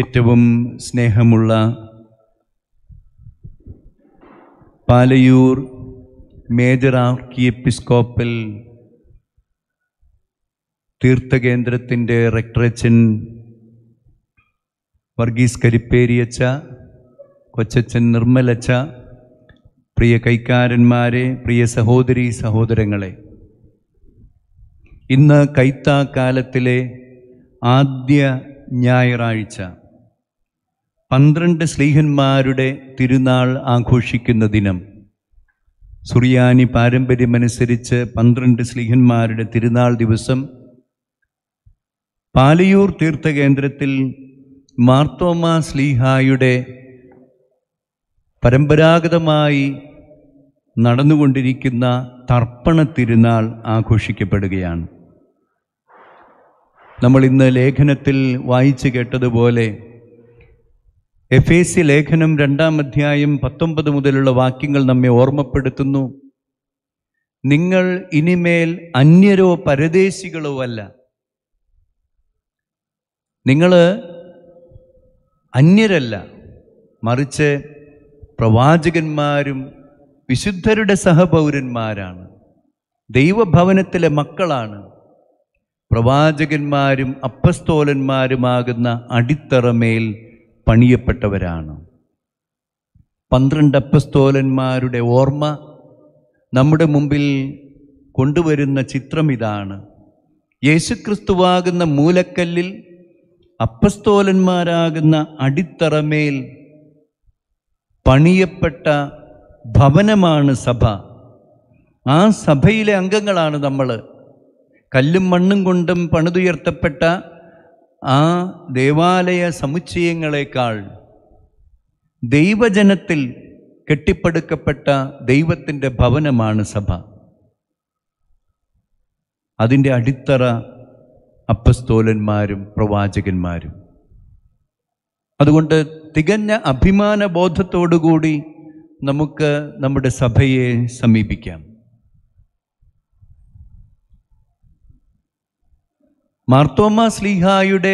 ഏറ്റവും സ്നേഹമുള്ള Palayur major archiepiscopal തീർത്ഥകേന്ദ്രത്തിൻ്റെ റെക്ടറച്ചൻ വർഗീസ് കരിപ്പേരിയച്ച കൊച്ചച്ചൻ നിർമ്മലച്ച പ്രിയ കൈക്കാരന്മാരെ പ്രിയ സഹോദരി സഹോദരങ്ങളെ ഇന്ന് കൈത്താക്കാലത്തിലെ ആദ്യ ഞായറാഴ്ച പന്ത്രണ്ട് സ്ലീഹന്മാരുടെ തിരുനാൾ ആഘോഷിക്കുന്ന ദിനം സുറിയാനി പാരമ്പര്യമനുസരിച്ച് പന്ത്രണ്ട് സ്ലീഹന്മാരുടെ തിരുനാൾ ദിവസം പാലിയൂർ തീർത്ഥകേന്ദ്രത്തിൽ മാർത്തോമ സ്ലീഹായുടെ പരമ്പരാഗതമായി നടന്നുകൊണ്ടിരിക്കുന്ന തർപ്പണ തിരുനാൾ ആഘോഷിക്കപ്പെടുകയാണ് നമ്മൾ ഇന്ന് ലേഖനത്തിൽ വായിച്ചു കേട്ടതുപോലെ എഫ് എ സി ലേഖനം രണ്ടാം അധ്യായം പത്തൊമ്പത് മുതലുള്ള വാക്യങ്ങൾ നമ്മെ ഓർമ്മപ്പെടുത്തുന്നു നിങ്ങൾ ഇനിമേൽ അന്യരോ പരദേശികളോ അല്ല നിങ്ങൾ അന്യരല്ല മറിച്ച് പ്രവാചകന്മാരും വിശുദ്ധരുടെ സഹപൗരന്മാരാണ് ദൈവഭവനത്തിലെ മക്കളാണ് പ്രവാചകന്മാരും അപ്പസ്തോലന്മാരുമാകുന്ന അടിത്തറമേൽ പണിയപ്പെട്ടവരാണ് പന്ത്രണ്ട് അപ്പസ്തോലന്മാരുടെ ഓർമ്മ നമ്മുടെ മുമ്പിൽ കൊണ്ടുവരുന്ന ചിത്രം ഇതാണ് യേശുക്രിസ്തുവാകുന്ന മൂലക്കല്ലിൽ അപ്പസ്തോലന്മാരാകുന്ന അടിത്തറമേൽ പണിയപ്പെട്ട ഭവനമാണ് സഭ ആ സഭയിലെ അംഗങ്ങളാണ് നമ്മൾ കല്ലും മണ്ണും കൊണ്ടും പണിതുയർത്തപ്പെട്ട ആ ദേവാലയ സമുച്ചയങ്ങളെക്കാൾ ദൈവജനത്തിൽ കെട്ടിപ്പടുക്കപ്പെട്ട ദൈവത്തിൻ്റെ ഭവനമാണ് സഭ അതിൻ്റെ അടിത്തറ അപ്പസ്തോലന്മാരും പ്രവാചകന്മാരും അതുകൊണ്ട് തികഞ്ഞ അഭിമാന ബോധത്തോടുകൂടി നമുക്ക് നമ്മുടെ സഭയെ സമീപിക്കാം മാർത്തോമ സ്ലീഹായുടെ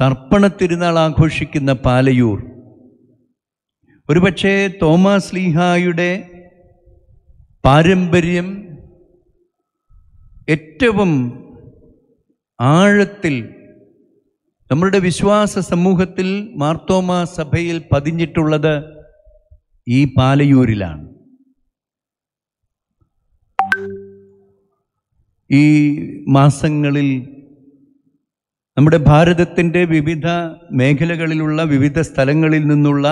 തർപ്പണ തിരുനാൾ ആഘോഷിക്കുന്ന പാലയൂർ ഒരുപക്ഷെ തോമസ് ലീഹായുടെ പാരമ്പര്യം ഏറ്റവും ആഴത്തിൽ നമ്മളുടെ വിശ്വാസ സമൂഹത്തിൽ മാർത്തോമ സഭയിൽ പതിഞ്ഞിട്ടുള്ളത് ഈ പാലയൂരിലാണ് ഈ മാസങ്ങളിൽ നമ്മുടെ ഭാരതത്തിൻ്റെ വിവിധ മേഖലകളിലുള്ള വിവിധ സ്ഥലങ്ങളിൽ നിന്നുള്ള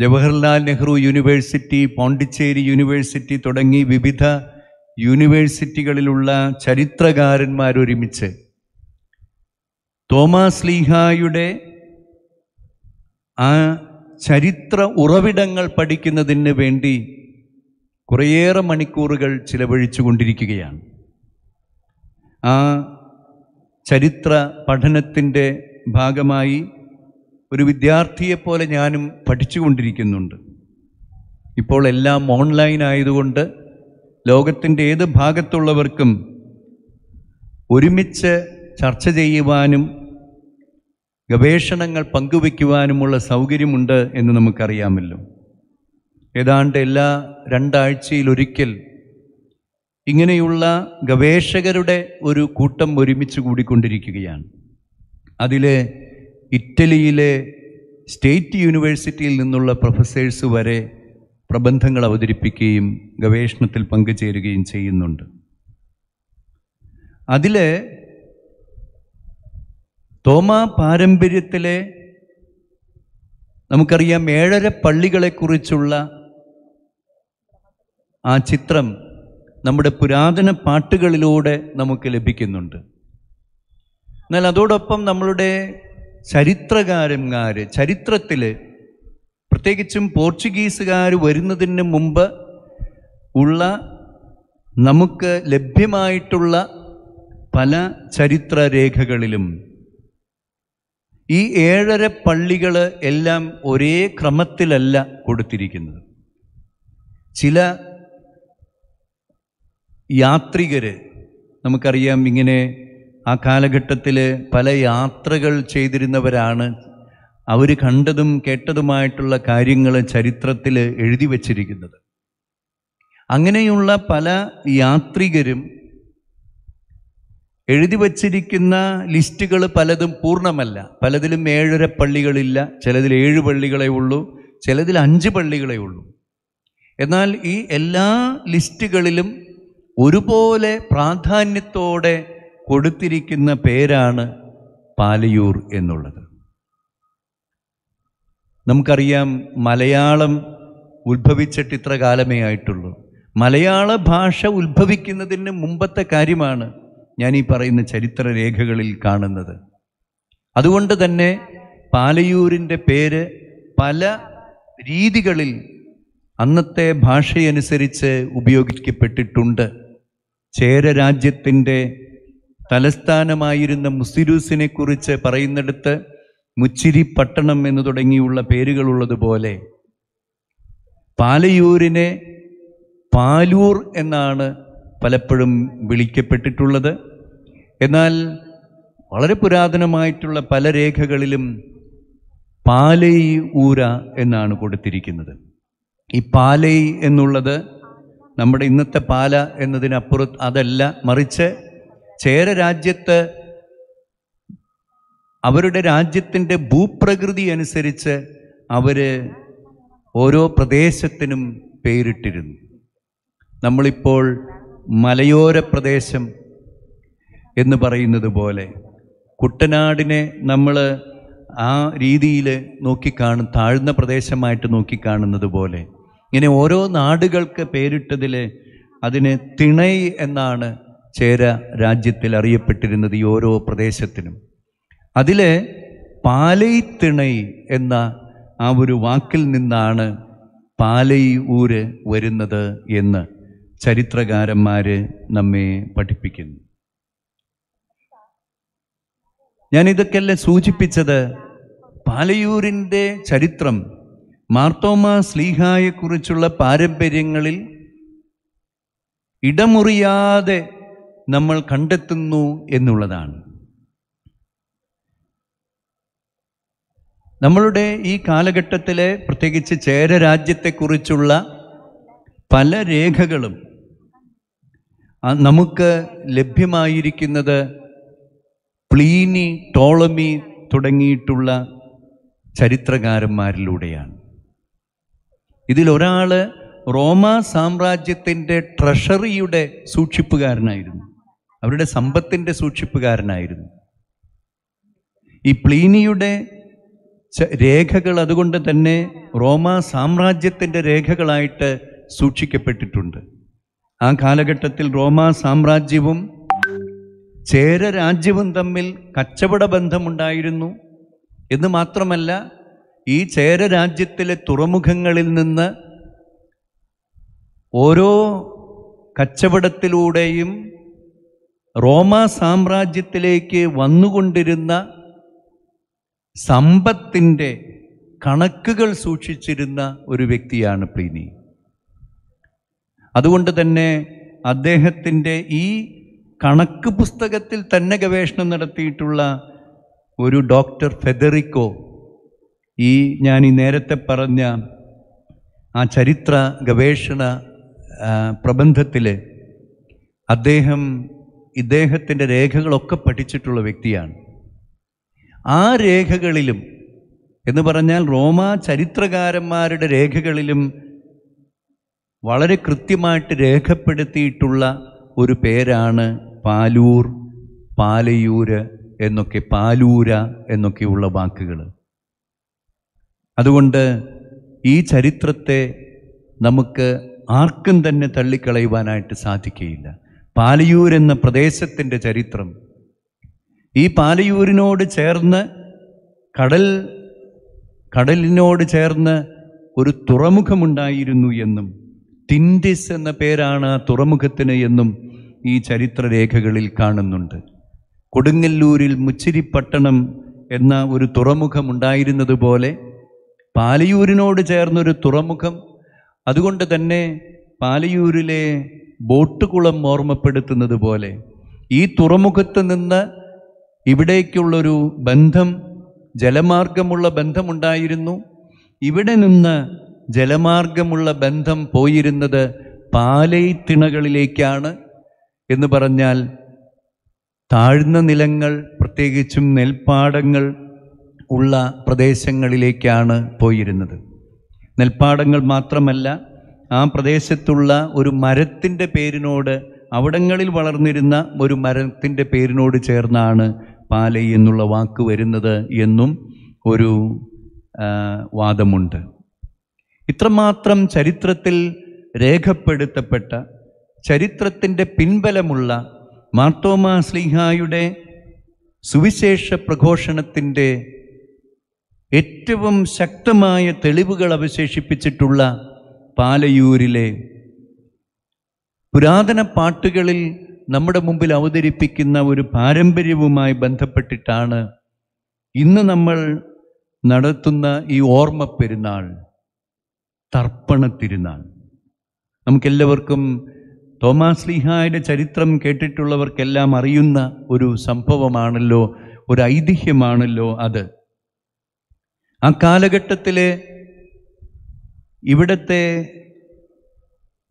ജവഹർലാൽ നെഹ്റു യൂണിവേഴ്സിറ്റി പോണ്ടിച്ചേരി യൂണിവേഴ്സിറ്റി തുടങ്ങി വിവിധ യൂണിവേഴ്സിറ്റികളിലുള്ള ചരിത്രകാരന്മാരൊരുമിച്ച് തോമസ് ലീഹായുടെ ആ ചരിത്ര ഉറവിടങ്ങൾ പഠിക്കുന്നതിന് വേണ്ടി കുറേയേറെ മണിക്കൂറുകൾ ചിലവഴിച്ചു കൊണ്ടിരിക്കുകയാണ് ആ ചരിത്ര പഠനത്തിൻ്റെ ഭാഗമായി ഒരു വിദ്യാർത്ഥിയെപ്പോലെ ഞാനും പഠിച്ചുകൊണ്ടിരിക്കുന്നുണ്ട് ഇപ്പോൾ എല്ലാം ഓൺലൈൻ ആയതുകൊണ്ട് ലോകത്തിൻ്റെ ഏത് ഭാഗത്തുള്ളവർക്കും ഒരുമിച്ച് ചർച്ച ചെയ്യുവാനും ഗവേഷണങ്ങൾ പങ്കുവയ്ക്കുവാനുമുള്ള സൗകര്യമുണ്ട് എന്ന് നമുക്കറിയാമല്ലോ ഏതാണ്ട് എല്ലാ രണ്ടാഴ്ചയിലൊരിക്കൽ ഇങ്ങനെയുള്ള ഗവേഷകരുടെ ഒരു കൂട്ടം ഒരുമിച്ച് കൂടിക്കൊണ്ടിരിക്കുകയാണ് അതിൽ ഇറ്റലിയിലെ സ്റ്റേറ്റ് യൂണിവേഴ്സിറ്റിയിൽ നിന്നുള്ള പ്രൊഫസേഴ്സ് വരെ പ്രബന്ധങ്ങൾ അവതരിപ്പിക്കുകയും ഗവേഷണത്തിൽ പങ്കുചേരുകയും ചെയ്യുന്നുണ്ട് അതിൽ തോമ പാരമ്പര്യത്തിലെ നമുക്കറിയാം ഏഴര പള്ളികളെക്കുറിച്ചുള്ള ആ ചിത്രം നമ്മുടെ പുരാതന പാട്ടുകളിലൂടെ നമുക്ക് ലഭിക്കുന്നുണ്ട് എന്നാൽ അതോടൊപ്പം നമ്മളുടെ ചരിത്രകാരന്മാർ ചരിത്രത്തിൽ പ്രത്യേകിച്ചും പോർച്ചുഗീസുകാർ വരുന്നതിന് മുമ്പ് ഉള്ള നമുക്ക് ലഭ്യമായിട്ടുള്ള പല ചരിത്രരേഖകളിലും ഈ ഏഴര പള്ളികൾ എല്ലാം ഒരേ ക്രമത്തിലല്ല കൊടുത്തിരിക്കുന്നത് ചില യാത്രികർ നമുക്കറിയാം ഇങ്ങനെ ആ കാലഘട്ടത്തിൽ പല യാത്രകൾ ചെയ്തിരുന്നവരാണ് അവർ കണ്ടതും കേട്ടതുമായിട്ടുള്ള കാര്യങ്ങൾ ചരിത്രത്തിൽ എഴുതി വച്ചിരിക്കുന്നത് അങ്ങനെയുള്ള പല യാത്രികരും എഴുതി വച്ചിരിക്കുന്ന ലിസ്റ്റുകൾ പലതും പൂർണ്ണമല്ല പലതിലും ഏഴര പള്ളികളില്ല ചിലതിൽ ഏഴ് പള്ളികളെ ഉള്ളൂ ചിലതിൽ അഞ്ച് പള്ളികളെ ഉള്ളൂ എന്നാൽ ഈ എല്ലാ ലിസ്റ്റുകളിലും ഒരുപോലെ പ്രാധാന്യത്തോടെ കൊടുത്തിരിക്കുന്ന പേരാണ് പാലയൂർ എന്നുള്ളത് നമുക്കറിയാം മലയാളം ഉത്ഭവിച്ചിട്ട് ഇത്ര കാലമേ ആയിട്ടുള്ളൂ മലയാള ഭാഷ ഉത്ഭവിക്കുന്നതിന് മുമ്പത്തെ കാര്യമാണ് ഞാൻ ഈ പറയുന്ന ചരിത്രരേഖകളിൽ കാണുന്നത് അതുകൊണ്ട് തന്നെ പാലയൂരിൻ്റെ പേര് പല രീതികളിൽ അന്നത്തെ ഭാഷയനുസരിച്ച് ഉപയോഗിക്കപ്പെട്ടിട്ടുണ്ട് ചേരരാജ്യത്തിൻ്റെ തലസ്ഥാനമായിരുന്ന മുസിരൂസിനെ കുറിച്ച് പറയുന്നിടത്ത് മുച്ചിരി പട്ടണം എന്ന് തുടങ്ങിയുള്ള പേരുകളുള്ളതുപോലെ പാലയൂരിനെ പാലൂർ എന്നാണ് പലപ്പോഴും വിളിക്കപ്പെട്ടിട്ടുള്ളത് എന്നാൽ വളരെ പുരാതനമായിട്ടുള്ള പല രേഖകളിലും പാലൈ ഊര എന്നാണ് കൊടുത്തിരിക്കുന്നത് ഈ പാലൈ എന്നുള്ളത് നമ്മുടെ ഇന്നത്തെ പാല എന്നതിനപ്പുറത്ത് അതല്ല മറിച്ച് ചേര രാജ്യത്ത് അവരുടെ രാജ്യത്തിൻ്റെ ഭൂപ്രകൃതി അനുസരിച്ച് അവർ ഓരോ പ്രദേശത്തിനും പേരിട്ടിരുന്നു നമ്മളിപ്പോൾ മലയോര പ്രദേശം എന്ന് പറയുന്നത് പോലെ കുട്ടനാടിനെ നമ്മൾ ആ രീതിയിൽ നോക്കിക്കാണും താഴ്ന്ന പ്രദേശമായിട്ട് നോക്കിക്കാണുന്നത് പോലെ ഇങ്ങനെ ഓരോ നാടുകൾക്ക് പേരിട്ടതിൽ അതിന് തിണൈ എന്നാണ് ചേര രാജ്യത്തിൽ അറിയപ്പെട്ടിരുന്നത് ഈ ഓരോ പ്രദേശത്തിനും അതിൽ തിണൈ എന്ന ആ ഒരു വാക്കിൽ നിന്നാണ് പാലൈ ഊര് വരുന്നത് എന്ന് ചരിത്രകാരന്മാർ നമ്മെ പഠിപ്പിക്കുന്നു ഞാൻ ഇതൊക്കെയല്ലേ സൂചിപ്പിച്ചത് പാലയൂരിൻ്റെ ചരിത്രം മാർത്തോമ സ്ലീഹായെക്കുറിച്ചുള്ള പാരമ്പര്യങ്ങളിൽ ഇടമുറിയാതെ നമ്മൾ കണ്ടെത്തുന്നു എന്നുള്ളതാണ് നമ്മളുടെ ഈ കാലഘട്ടത്തിലെ പ്രത്യേകിച്ച് ചേരരാജ്യത്തെക്കുറിച്ചുള്ള പല രേഖകളും നമുക്ക് ലഭ്യമായിരിക്കുന്നത് പ്ലീനി ടോളമി തുടങ്ങിയിട്ടുള്ള ചരിത്രകാരന്മാരിലൂടെയാണ് ഇതിലൊരാൾ റോമ സാമ്രാജ്യത്തിൻ്റെ ട്രഷറിയുടെ സൂക്ഷിപ്പുകാരനായിരുന്നു അവരുടെ സമ്പത്തിൻ്റെ സൂക്ഷിപ്പുകാരനായിരുന്നു ഈ പ്ലീനിയുടെ രേഖകൾ അതുകൊണ്ട് തന്നെ റോമ സാമ്രാജ്യത്തിൻ്റെ രേഖകളായിട്ട് സൂക്ഷിക്കപ്പെട്ടിട്ടുണ്ട് ആ കാലഘട്ടത്തിൽ റോമ സാമ്രാജ്യവും ചേര രാജ്യവും തമ്മിൽ കച്ചവട ബന്ധമുണ്ടായിരുന്നു എന്ന് മാത്രമല്ല ഈ ചേര രാജ്യത്തിലെ തുറമുഖങ്ങളിൽ നിന്ന് ഓരോ കച്ചവടത്തിലൂടെയും റോമ സാമ്രാജ്യത്തിലേക്ക് വന്നുകൊണ്ടിരുന്ന സമ്പത്തിൻ്റെ കണക്കുകൾ സൂക്ഷിച്ചിരുന്ന ഒരു വ്യക്തിയാണ് പ്ലീനി അതുകൊണ്ട് തന്നെ അദ്ദേഹത്തിൻ്റെ ഈ കണക്ക് പുസ്തകത്തിൽ തന്നെ ഗവേഷണം നടത്തിയിട്ടുള്ള ഒരു ഡോക്ടർ ഫെദറിക്കോ ഈ ഞാൻ ഈ നേരത്തെ പറഞ്ഞ ആ ചരിത്ര ഗവേഷണ പ്രബന്ധത്തിൽ അദ്ദേഹം ഇദ്ദേഹത്തിൻ്റെ രേഖകളൊക്കെ പഠിച്ചിട്ടുള്ള വ്യക്തിയാണ് ആ രേഖകളിലും എന്ന് പറഞ്ഞാൽ റോമ ചരിത്രകാരന്മാരുടെ രേഖകളിലും വളരെ കൃത്യമായിട്ട് രേഖപ്പെടുത്തിയിട്ടുള്ള ഒരു പേരാണ് പാലൂർ പാലയൂര് എന്നൊക്കെ പാലൂര എന്നൊക്കെയുള്ള വാക്കുകൾ അതുകൊണ്ട് ഈ ചരിത്രത്തെ നമുക്ക് ആർക്കും തന്നെ തള്ളിക്കളയുവാനായിട്ട് സാധിക്കുകയില്ല പാലിയൂർ എന്ന പ്രദേശത്തിൻ്റെ ചരിത്രം ഈ പാലിയൂരിനോട് ചേർന്ന് കടൽ കടലിനോട് ചേർന്ന് ഒരു തുറമുഖമുണ്ടായിരുന്നു എന്നും തിൻഡിസ് എന്ന പേരാണ് ആ തുറമുഖത്തിന് എന്നും ഈ ചരിത്രരേഖകളിൽ കാണുന്നുണ്ട് കൊടുങ്ങല്ലൂരിൽ മുച്ചിരിപ്പട്ടണം എന്ന ഒരു തുറമുഖമുണ്ടായിരുന്നതുപോലെ പാലയൂരിനോട് ചേർന്നൊരു തുറമുഖം അതുകൊണ്ട് തന്നെ പാലയൂരിലെ ബോട്ടുകുളം ഓർമ്മപ്പെടുത്തുന്നത് പോലെ ഈ തുറമുഖത്ത് നിന്ന് ഇവിടേക്കുള്ളൊരു ബന്ധം ജലമാർഗമുള്ള ബന്ധമുണ്ടായിരുന്നു ഇവിടെ നിന്ന് ജലമാർഗമുള്ള ബന്ധം പോയിരുന്നത് പാലൈ തിണകളിലേക്കാണ് എന്ന് പറഞ്ഞാൽ താഴ്ന്ന നിലങ്ങൾ പ്രത്യേകിച്ചും നെൽപ്പാടങ്ങൾ ഉള്ള പ്രദേശങ്ങളിലേക്കാണ് പോയിരുന്നത് നെൽപ്പാടങ്ങൾ മാത്രമല്ല ആ പ്രദേശത്തുള്ള ഒരു മരത്തിൻ്റെ പേരിനോട് അവിടങ്ങളിൽ വളർന്നിരുന്ന ഒരു മരത്തിൻ്റെ പേരിനോട് ചേർന്നാണ് പാലൈ എന്നുള്ള വാക്ക് വരുന്നത് എന്നും ഒരു വാദമുണ്ട് ഇത്രമാത്രം ചരിത്രത്തിൽ രേഖപ്പെടുത്തപ്പെട്ട ചരിത്രത്തിൻ്റെ പിൻബലമുള്ള മാർത്തോമാ സ്ലിഹായുടെ സുവിശേഷ പ്രഘോഷണത്തിൻ്റെ ഏറ്റവും ശക്തമായ തെളിവുകൾ അവശേഷിപ്പിച്ചിട്ടുള്ള പാലയൂരിലെ പുരാതന പാട്ടുകളിൽ നമ്മുടെ മുമ്പിൽ അവതരിപ്പിക്കുന്ന ഒരു പാരമ്പര്യവുമായി ബന്ധപ്പെട്ടിട്ടാണ് ഇന്ന് നമ്മൾ നടത്തുന്ന ഈ ഓർമ്മ പെരുന്നാൾ തർപ്പണ തിരുനാൾ നമുക്കെല്ലാവർക്കും തോമാസ് ലീഹായുടെ ചരിത്രം കേട്ടിട്ടുള്ളവർക്കെല്ലാം അറിയുന്ന ഒരു സംഭവമാണല്ലോ ഒരു ഐതിഹ്യമാണല്ലോ അത് ആ കാലഘട്ടത്തിൽ ഇവിടുത്തെ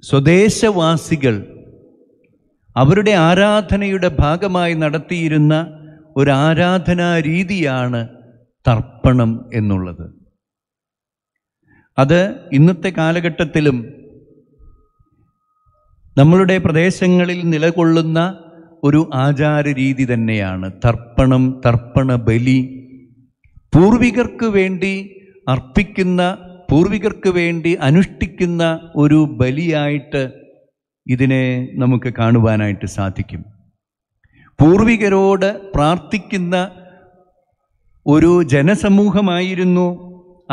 സ്വദേശവാസികൾ അവരുടെ ആരാധനയുടെ ഭാഗമായി നടത്തിയിരുന്ന ഒരു ആരാധനാ രീതിയാണ് തർപ്പണം എന്നുള്ളത് അത് ഇന്നത്തെ കാലഘട്ടത്തിലും നമ്മളുടെ പ്രദേശങ്ങളിൽ നിലകൊള്ളുന്ന ഒരു ആചാര രീതി തന്നെയാണ് തർപ്പണം തർപ്പണ ബലി പൂർവികർക്ക് വേണ്ടി അർപ്പിക്കുന്ന പൂർവികർക്ക് വേണ്ടി അനുഷ്ഠിക്കുന്ന ഒരു ബലിയായിട്ട് ഇതിനെ നമുക്ക് കാണുവാനായിട്ട് സാധിക്കും പൂർവികരോട് പ്രാർത്ഥിക്കുന്ന ഒരു ജനസമൂഹമായിരുന്നു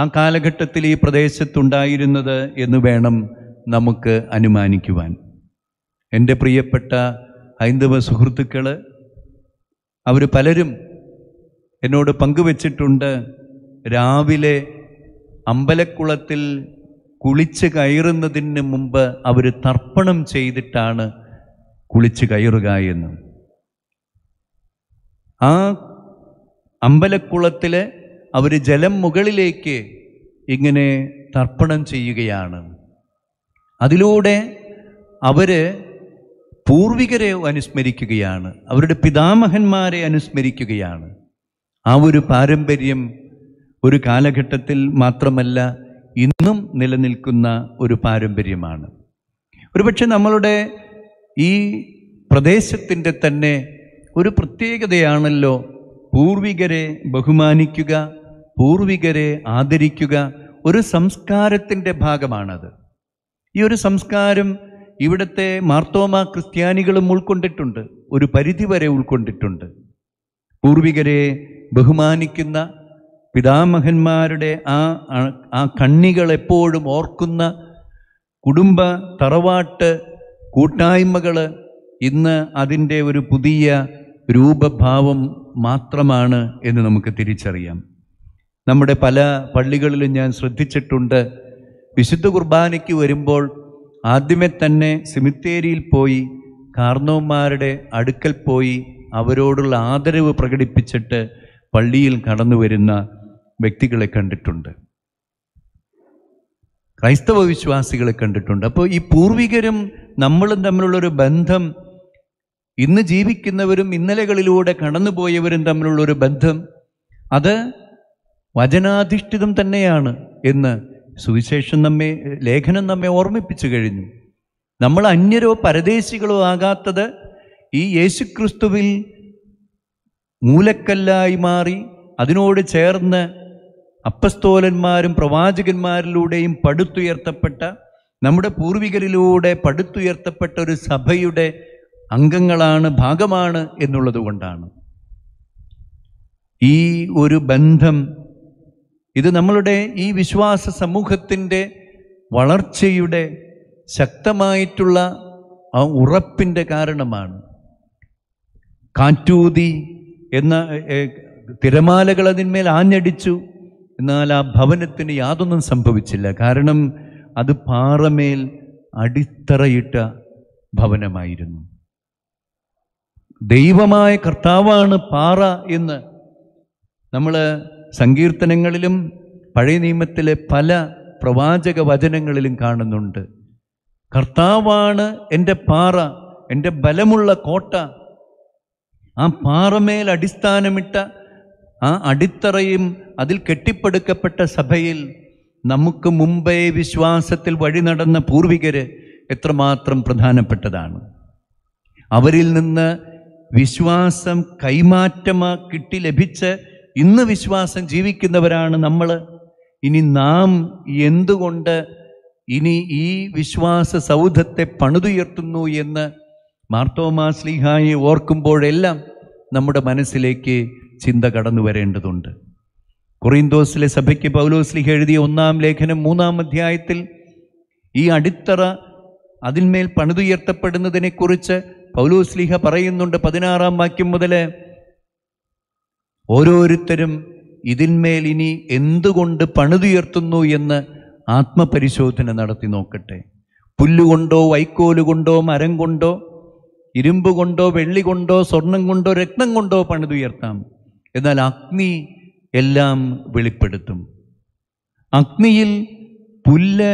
ആ കാലഘട്ടത്തിൽ ഈ പ്രദേശത്തുണ്ടായിരുന്നത് എന്ന് വേണം നമുക്ക് അനുമാനിക്കുവാൻ എൻ്റെ പ്രിയപ്പെട്ട ഹൈന്ദവ സുഹൃത്തുക്കൾ അവർ പലരും എന്നോട് പങ്കുവച്ചിട്ടുണ്ട് രാവിലെ അമ്പലക്കുളത്തിൽ കുളിച്ച് കയറുന്നതിന് മുമ്പ് അവർ തർപ്പണം ചെയ്തിട്ടാണ് കുളിച്ച് കയറുക എന്ന് ആ അമ്പലക്കുളത്തിൽ അവർ ജലം മുകളിലേക്ക് ഇങ്ങനെ തർപ്പണം ചെയ്യുകയാണ് അതിലൂടെ അവർ പൂർവികരെ അനുസ്മരിക്കുകയാണ് അവരുടെ പിതാമഹന്മാരെ അനുസ്മരിക്കുകയാണ് ആ ഒരു പാരമ്പര്യം ഒരു കാലഘട്ടത്തിൽ മാത്രമല്ല ഇന്നും നിലനിൽക്കുന്ന ഒരു പാരമ്പര്യമാണ് ഒരുപക്ഷെ നമ്മളുടെ ഈ പ്രദേശത്തിൻ്റെ തന്നെ ഒരു പ്രത്യേകതയാണല്ലോ പൂർവികരെ ബഹുമാനിക്കുക പൂർവികരെ ആദരിക്കുക ഒരു സംസ്കാരത്തിൻ്റെ ഭാഗമാണത് ഈ ഒരു സംസ്കാരം ഇവിടുത്തെ മാർത്തോമ ക്രിസ്ത്യാനികളും ഉൾക്കൊണ്ടിട്ടുണ്ട് ഒരു പരിധിവരെ ഉൾക്കൊണ്ടിട്ടുണ്ട് പൂർവികരെ ബഹുമാനിക്കുന്ന പിതാമഹന്മാരുടെ ആ ആ കണ്ണികൾ എപ്പോഴും ഓർക്കുന്ന കുടുംബ തറവാട്ട് കൂട്ടായ്മകൾ ഇന്ന് അതിൻ്റെ ഒരു പുതിയ രൂപഭാവം മാത്രമാണ് എന്ന് നമുക്ക് തിരിച്ചറിയാം നമ്മുടെ പല പള്ളികളിലും ഞാൻ ശ്രദ്ധിച്ചിട്ടുണ്ട് വിശുദ്ധ കുർബാനയ്ക്ക് വരുമ്പോൾ ആദ്യമേ തന്നെ സിമിത്തേരിയിൽ പോയി കാർണവന്മാരുടെ അടുക്കൽ പോയി അവരോടുള്ള ആദരവ് പ്രകടിപ്പിച്ചിട്ട് പള്ളിയിൽ കടന്നു വരുന്ന വ്യക്തികളെ കണ്ടിട്ടുണ്ട് ക്രൈസ്തവ വിശ്വാസികളെ കണ്ടിട്ടുണ്ട് അപ്പോൾ ഈ പൂർവികരും നമ്മളും തമ്മിലുള്ളൊരു ബന്ധം ഇന്ന് ജീവിക്കുന്നവരും ഇന്നലകളിലൂടെ കടന്നുപോയവരും തമ്മിലുള്ളൊരു ബന്ധം അത് വചനാധിഷ്ഠിതം തന്നെയാണ് എന്ന് സുവിശേഷം നമ്മെ ലേഖനം നമ്മെ ഓർമ്മിപ്പിച്ചു കഴിഞ്ഞു നമ്മൾ അന്യരോ പരദേശികളോ ആകാത്തത് ഈ യേശുക്രിസ്തുവിൽ മൂലക്കല്ലായി മാറി അതിനോട് ചേർന്ന് അപ്പസ്തോലന്മാരും പ്രവാചകന്മാരിലൂടെയും പടുത്തുയർത്തപ്പെട്ട നമ്മുടെ പൂർവികരിലൂടെ പടുത്തുയർത്തപ്പെട്ട ഒരു സഭയുടെ അംഗങ്ങളാണ് ഭാഗമാണ് എന്നുള്ളത് കൊണ്ടാണ് ഈ ഒരു ബന്ധം ഇത് നമ്മളുടെ ഈ വിശ്വാസ സമൂഹത്തിൻ്റെ വളർച്ചയുടെ ശക്തമായിട്ടുള്ള ആ ഉറപ്പിൻ്റെ കാരണമാണ് കാറ്റൂതി എന്ന് തിരമാലകൾ അതിന്മേൽ ആഞ്ഞടിച്ചു എന്നാൽ ആ ഭവനത്തിന് യാതൊന്നും സംഭവിച്ചില്ല കാരണം അത് പാറമേൽ അടിത്തറയിട്ട ഭവനമായിരുന്നു ദൈവമായ കർത്താവാണ് പാറ എന്ന് നമ്മൾ സങ്കീർത്തനങ്ങളിലും പഴയ നിയമത്തിലെ പല പ്രവാചക വചനങ്ങളിലും കാണുന്നുണ്ട് കർത്താവാണ് എൻ്റെ പാറ എൻ്റെ ബലമുള്ള കോട്ട ആ പാറമേൽ അടിസ്ഥാനമിട്ട ആ അടിത്തറയും അതിൽ കെട്ടിപ്പടുക്കപ്പെട്ട സഭയിൽ നമുക്ക് മുമ്പേ വിശ്വാസത്തിൽ വഴി നടന്ന പൂർവികർ എത്രമാത്രം പ്രധാനപ്പെട്ടതാണ് അവരിൽ നിന്ന് വിശ്വാസം കൈമാറ്റമാ കിട്ടി ലഭിച്ച് ഇന്ന് വിശ്വാസം ജീവിക്കുന്നവരാണ് നമ്മൾ ഇനി നാം എന്തുകൊണ്ട് ഇനി ഈ വിശ്വാസ സൗധത്തെ പണിതുയർത്തുന്നു എന്ന് മാർത്തോമാ സ്ലിഹായെ ഓർക്കുമ്പോഴെല്ലാം നമ്മുടെ മനസ്സിലേക്ക് ചിന്ത കടന്നു വരേണ്ടതുണ്ട് കൊറിന്തോസിലെ സഭയ്ക്ക് പൗലോസ്ലിഹ എഴുതിയ ഒന്നാം ലേഖനം മൂന്നാം അധ്യായത്തിൽ ഈ അടിത്തറ അതിന്മേൽ പണിതുയർത്തപ്പെടുന്നതിനെക്കുറിച്ച് പൗലോസ്ലിഹ പറയുന്നുണ്ട് പതിനാറാം വാക്യം മുതൽ ഓരോരുത്തരും ഇതിന്മേൽ ഇനി എന്തുകൊണ്ട് പണിതുയർത്തുന്നു എന്ന് ആത്മപരിശോധന നടത്തി നോക്കട്ടെ പുല്ലുകൊണ്ടോ വൈക്കോലുകൊണ്ടോ മരം കൊണ്ടോ ഇരുമ്പ് കൊണ്ടോ വെള്ളി കൊണ്ടോ സ്വർണം കൊണ്ടോ രക്തം കൊണ്ടോ പണിതുയർത്താം എന്നാൽ അഗ്നി എല്ലാം വെളിപ്പെടുത്തും അഗ്നിയിൽ പുല്ല്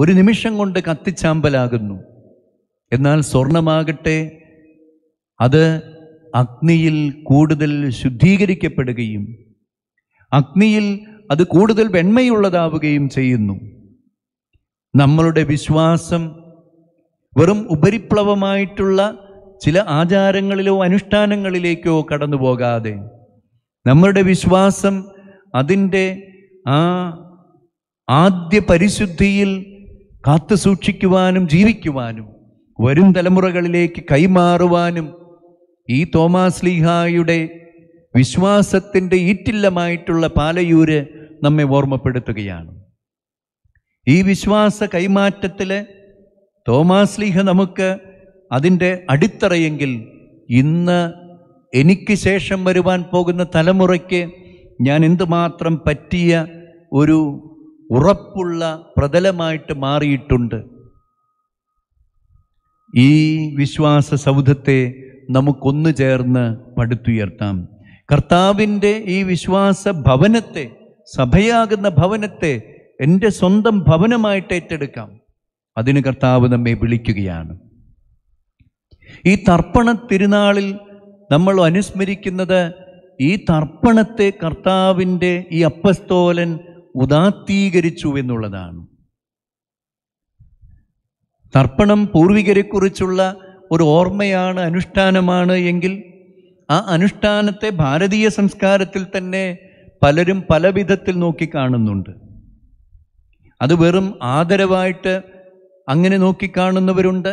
ഒരു നിമിഷം കൊണ്ട് കത്തിച്ചാമ്പലാകുന്നു എന്നാൽ സ്വർണമാകട്ടെ അത് അഗ്നിയിൽ കൂടുതൽ ശുദ്ധീകരിക്കപ്പെടുകയും അഗ്നിയിൽ അത് കൂടുതൽ വെണ്മയുള്ളതാവുകയും ചെയ്യുന്നു നമ്മളുടെ വിശ്വാസം വെറും ഉപരിപ്ലവമായിട്ടുള്ള ചില ആചാരങ്ങളിലോ അനുഷ്ഠാനങ്ങളിലേക്കോ കടന്നു പോകാതെ നമ്മുടെ വിശ്വാസം അതിൻ്റെ ആ ആദ്യ പരിശുദ്ധിയിൽ കാത്തു സൂക്ഷിക്കുവാനും ജീവിക്കുവാനും വരും തലമുറകളിലേക്ക് കൈമാറുവാനും ഈ തോമാസ് ലീഹായുടെ വിശ്വാസത്തിൻ്റെ ഈറ്റില്ലമായിട്ടുള്ള പാലയൂര് നമ്മെ ഓർമ്മപ്പെടുത്തുകയാണ് ഈ വിശ്വാസ കൈമാറ്റത്തിൽ തോമാസ് ലീഹ നമുക്ക് അതിൻ്റെ അടിത്തറയെങ്കിൽ ഇന്ന് എനിക്ക് ശേഷം വരുവാൻ പോകുന്ന തലമുറയ്ക്ക് ഞാൻ എന്തുമാത്രം പറ്റിയ ഒരു ഉറപ്പുള്ള പ്രതലമായിട്ട് മാറിയിട്ടുണ്ട് ഈ വിശ്വാസ സൗധത്തെ നമുക്കൊന്നു ചേർന്ന് പടുത്തുയർത്താം കർത്താവിൻ്റെ ഈ വിശ്വാസ ഭവനത്തെ സഭയാകുന്ന ഭവനത്തെ എൻ്റെ സ്വന്തം ഭവനമായിട്ട് ഏറ്റെടുക്കാം അതിന് കർത്താവ് നമ്മെ വിളിക്കുകയാണ് ഈ തർപ്പണ തിരുനാളിൽ നമ്മൾ അനുസ്മരിക്കുന്നത് ഈ തർപ്പണത്തെ കർത്താവിൻ്റെ ഈ അപ്പസ്തോലൻ ഉദാത്തീകരിച്ചു എന്നുള്ളതാണ് തർപ്പണം പൂർവികരെക്കുറിച്ചുള്ള ഒരു ഓർമ്മയാണ് അനുഷ്ഠാനമാണ് എങ്കിൽ ആ അനുഷ്ഠാനത്തെ ഭാരതീയ സംസ്കാരത്തിൽ തന്നെ പലരും പല വിധത്തിൽ നോക്കിക്കാണുന്നുണ്ട് അത് വെറും ആദരവായിട്ട് അങ്ങനെ നോക്കിക്കാണുന്നവരുണ്ട്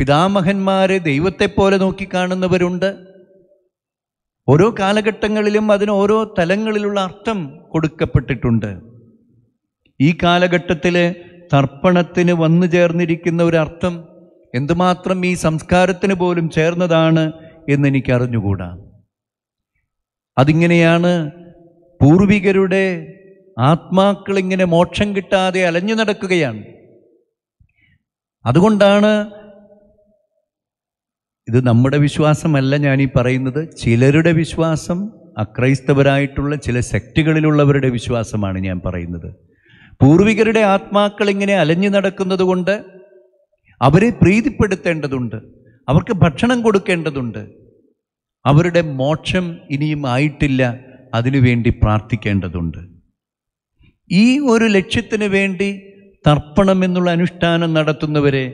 പിതാമഹന്മാരെ ദൈവത്തെപ്പോലെ നോക്കിക്കാണുന്നവരുണ്ട് ഓരോ കാലഘട്ടങ്ങളിലും അതിന് ഓരോ തലങ്ങളിലുള്ള അർത്ഥം കൊടുക്കപ്പെട്ടിട്ടുണ്ട് ഈ കാലഘട്ടത്തിൽ തർപ്പണത്തിന് വന്നു ചേർന്നിരിക്കുന്ന ഒരർത്ഥം എന്തുമാത്രം ഈ സംസ്കാരത്തിന് പോലും ചേർന്നതാണ് എന്നെനിക്ക് അറിഞ്ഞുകൂടാ അതിങ്ങനെയാണ് പൂർവികരുടെ ആത്മാക്കളിങ്ങനെ മോക്ഷം കിട്ടാതെ അലഞ്ഞു നടക്കുകയാണ് അതുകൊണ്ടാണ് ഇത് നമ്മുടെ വിശ്വാസമല്ല ഞാൻ ഈ പറയുന്നത് ചിലരുടെ വിശ്വാസം അക്രൈസ്തവരായിട്ടുള്ള ചില സെക്റ്റുകളിലുള്ളവരുടെ വിശ്വാസമാണ് ഞാൻ പറയുന്നത് പൂർവികരുടെ ആത്മാക്കൾ ഇങ്ങനെ അലഞ്ഞു നടക്കുന്നത് കൊണ്ട് അവരെ പ്രീതിപ്പെടുത്തേണ്ടതുണ്ട് അവർക്ക് ഭക്ഷണം കൊടുക്കേണ്ടതുണ്ട് അവരുടെ മോക്ഷം ഇനിയും ആയിട്ടില്ല അതിനുവേണ്ടി പ്രാർത്ഥിക്കേണ്ടതുണ്ട് ഈ ഒരു ലക്ഷ്യത്തിന് വേണ്ടി തർപ്പണം എന്നുള്ള അനുഷ്ഠാനം നടത്തുന്നവരെ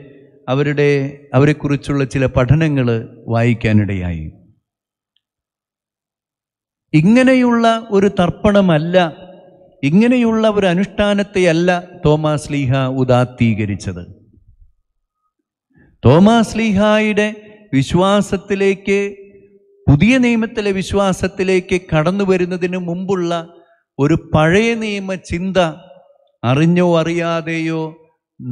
അവരുടെ അവരെക്കുറിച്ചുള്ള ചില പഠനങ്ങൾ വായിക്കാനിടയായി ഇങ്ങനെയുള്ള ഒരു തർപ്പണമല്ല ഇങ്ങനെയുള്ള ഒരു അനുഷ്ഠാനത്തെയല്ല തോമാസ് ലീഹ ഉദാത്തീകരിച്ചത് തോമാസ് ലീഹായുടെ വിശ്വാസത്തിലേക്ക് പുതിയ നിയമത്തിലെ വിശ്വാസത്തിലേക്ക് കടന്നു വരുന്നതിന് മുമ്പുള്ള ഒരു പഴയ നിയമ ചിന്ത അറിഞ്ഞോ അറിയാതെയോ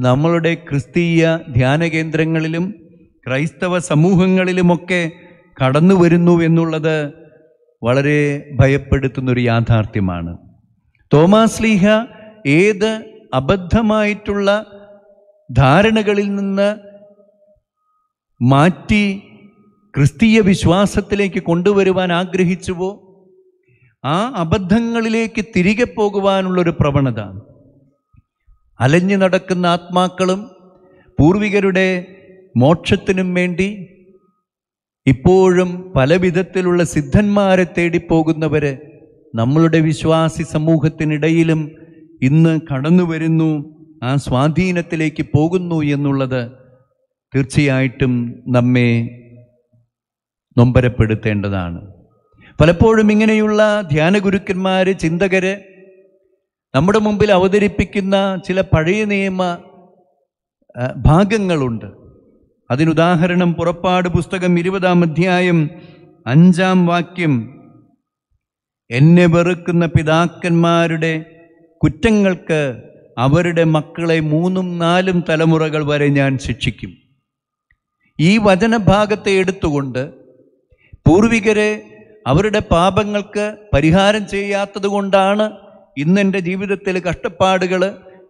നമ്മളുടെ ക്രിസ്തീയ ധ്യാന കേന്ദ്രങ്ങളിലും ക്രൈസ്തവ സമൂഹങ്ങളിലുമൊക്കെ കടന്നു വരുന്നു എന്നുള്ളത് വളരെ ഭയപ്പെടുത്തുന്നൊരു യാഥാർത്ഥ്യമാണ് ലീഹ ഏത് അബദ്ധമായിട്ടുള്ള ധാരണകളിൽ നിന്ന് മാറ്റി ക്രിസ്തീയ വിശ്വാസത്തിലേക്ക് കൊണ്ടുവരുവാൻ ആഗ്രഹിച്ചുവോ ആ അബദ്ധങ്ങളിലേക്ക് തിരികെ പോകുവാനുള്ളൊരു പ്രവണത അലഞ്ഞു നടക്കുന്ന ആത്മാക്കളും പൂർവികരുടെ മോക്ഷത്തിനും വേണ്ടി ഇപ്പോഴും പല വിധത്തിലുള്ള സിദ്ധന്മാരെ തേടിപ്പോകുന്നവർ നമ്മളുടെ വിശ്വാസി സമൂഹത്തിനിടയിലും ഇന്ന് കടന്നു വരുന്നു ആ സ്വാധീനത്തിലേക്ക് പോകുന്നു എന്നുള്ളത് തീർച്ചയായിട്ടും നമ്മെ നൊമ്പരപ്പെടുത്തേണ്ടതാണ് പലപ്പോഴും ഇങ്ങനെയുള്ള ഗുരുക്കന്മാർ ചിന്തകർ നമ്മുടെ മുമ്പിൽ അവതരിപ്പിക്കുന്ന ചില പഴയ നിയമ ഭാഗങ്ങളുണ്ട് അതിനുദാഹരണം പുറപ്പാട് പുസ്തകം ഇരുപതാം അധ്യായം അഞ്ചാം വാക്യം എന്നെ വെറുക്കുന്ന പിതാക്കന്മാരുടെ കുറ്റങ്ങൾക്ക് അവരുടെ മക്കളെ മൂന്നും നാലും തലമുറകൾ വരെ ഞാൻ ശിക്ഷിക്കും ഈ വചനഭാഗത്തെ എടുത്തുകൊണ്ട് പൂർവികരെ അവരുടെ പാപങ്ങൾക്ക് പരിഹാരം ചെയ്യാത്തത് കൊണ്ടാണ് ഇന്നെൻ്റെ ജീവിതത്തിൽ കഷ്ടപ്പാടുകൾ